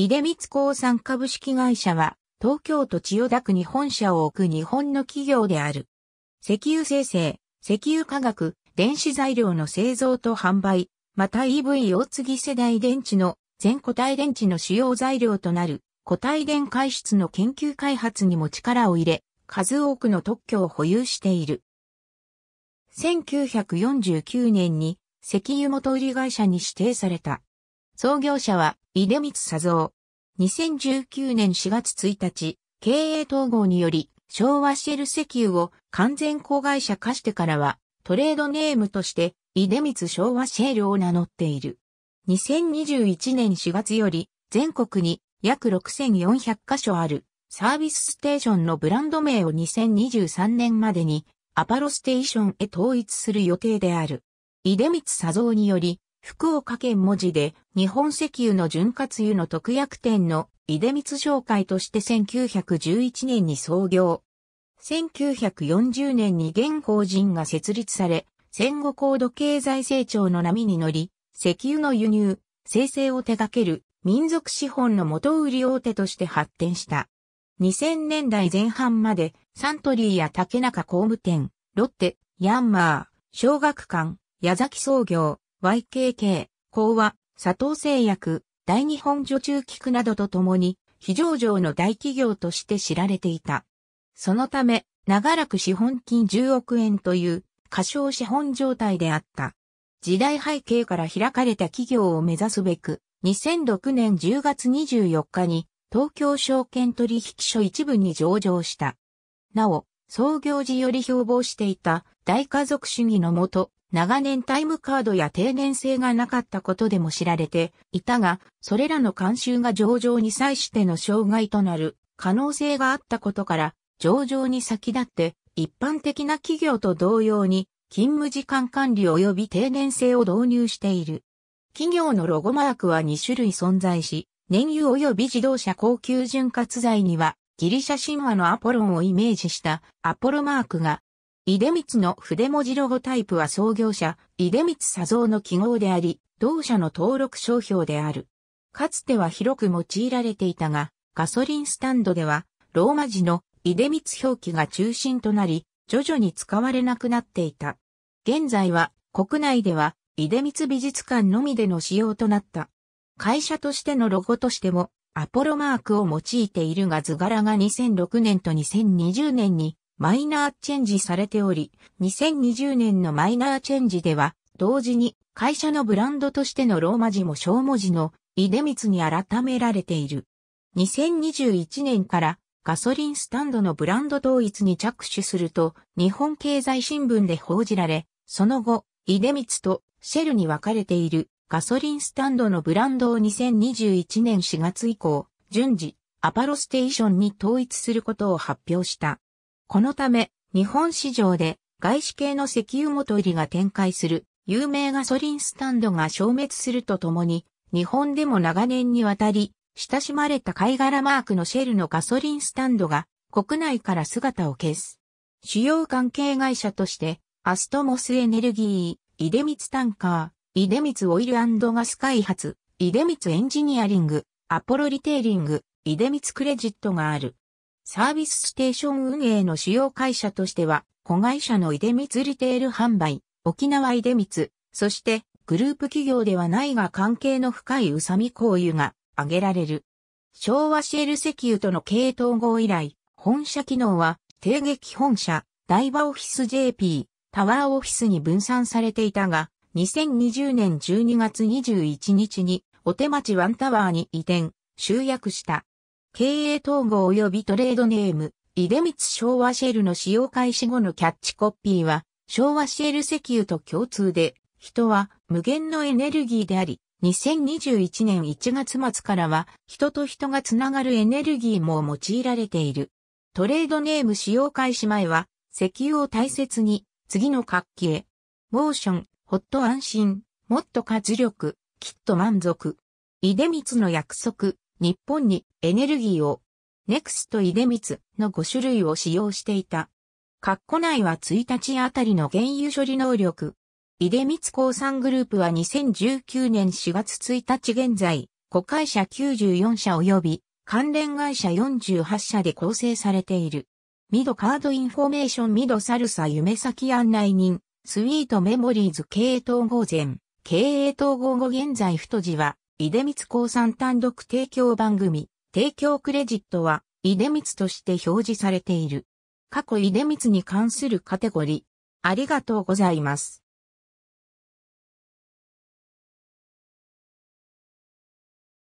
井出光興産株式会社は、東京都千代田区に本社を置く日本の企業である。石油生成、石油化学、電子材料の製造と販売、また EV を次世代電池の全固体電池の主要材料となる固体電解質の研究開発にも力を入れ、数多くの特許を保有している。1949年に石油元売り会社に指定された。創業者は出光佐造。2019年4月1日、経営統合により、昭和シェル石油を完全子会社化してからは、トレードネームとして、出光昭和シェルを名乗っている。2021年4月より、全国に約6400カ所あるサービスステーションのブランド名を2023年までにアパロステーションへ統一する予定である。出光佐造により、福岡県文字で日本石油の潤滑油の特約店の出光商会として1911年に創業。1940年に現法人が設立され、戦後高度経済成長の波に乗り、石油の輸入、生成を手掛ける民族資本の元売り大手として発展した。2000年代前半までサントリーや竹中工務店、ロッテ、ヤンマー、小学館、矢崎創業、YKK、講和、佐藤製薬、大日本女中菊などと共に、非常上の大企業として知られていた。そのため、長らく資本金10億円という過小資本状態であった。時代背景から開かれた企業を目指すべく、2006年10月24日に東京証券取引所一部に上場した。なお、創業時より標榜していた大家族主義のもと、長年タイムカードや定年制がなかったことでも知られていたが、それらの慣習が上場に際しての障害となる可能性があったことから、上場に先立って一般的な企業と同様に勤務時間管理及び定年制を導入している。企業のロゴマークは2種類存在し、燃油及び自動車高級潤滑剤にはギリシャ神話のアポロンをイメージしたアポロマークが出光の筆文字ロゴタイプは創業者、出光佐造の記号であり、同社の登録商標である。かつては広く用いられていたが、ガソリンスタンドでは、ローマ字の出光表記が中心となり、徐々に使われなくなっていた。現在は、国内では、出光美術館のみでの使用となった。会社としてのロゴとしても、アポロマークを用いているが図柄が2006年と2020年にマイナーチェンジされており、2020年のマイナーチェンジでは、同時に会社のブランドとしてのローマ字も小文字の出光に改められている。2021年からガソリンスタンドのブランド統一に着手すると日本経済新聞で報じられ、その後、出光とシェルに分かれているガソリンスタンドのブランドを2021年4月以降、順次、アパロステーションに統一することを発表した。このため、日本市場で外資系の石油元売りが展開する有名ガソリンスタンドが消滅するとともに、日本でも長年にわたり、親しまれた貝殻マークのシェルのガソリンスタンドが国内から姿を消す。主要関係会社として、アストモスエネルギー、イデミツタンカー、イデミツオイルガス開発、イデミツエンジニアリング、アポロリテイリング、イデミツクレジットがある。サービスステーション運営の主要会社としては、子会社の出光リテール販売、沖縄出光、そしてグループ企業ではないが関係の深いうさみこ油が挙げられる。昭和シェル石油との系統合以来、本社機能は定劇本社、ダイバオフィス JP、タワーオフィスに分散されていたが、2020年12月21日に、お手町ワンタワーに移転、集約した。経営統合及びトレードネーム、出光昭和シェルの使用開始後のキャッチコピーは、昭和シェル石油と共通で、人は無限のエネルギーであり、2021年1月末からは、人と人がつながるエネルギーも用いられている。トレードネーム使用開始前は、石油を大切に、次の活気へ。モーション、ほっと安心、もっと活力、きっと満足。出光の約束、日本にエネルギーを、ネクスト出光の5種類を使用していた。括弧内は1日あたりの原油処理能力。出光鉱産グループは2019年4月1日現在、子会社94社及び関連会社48社で構成されている。ミドカードインフォメーションミドサルサ夢先案内人、スイートメモリーズ経営統合前、経営統合後現在太字は出光興産単独提供番組、提供クレジットは、出光として表示されている。過去出光に関するカテゴリー。ありがとうございます。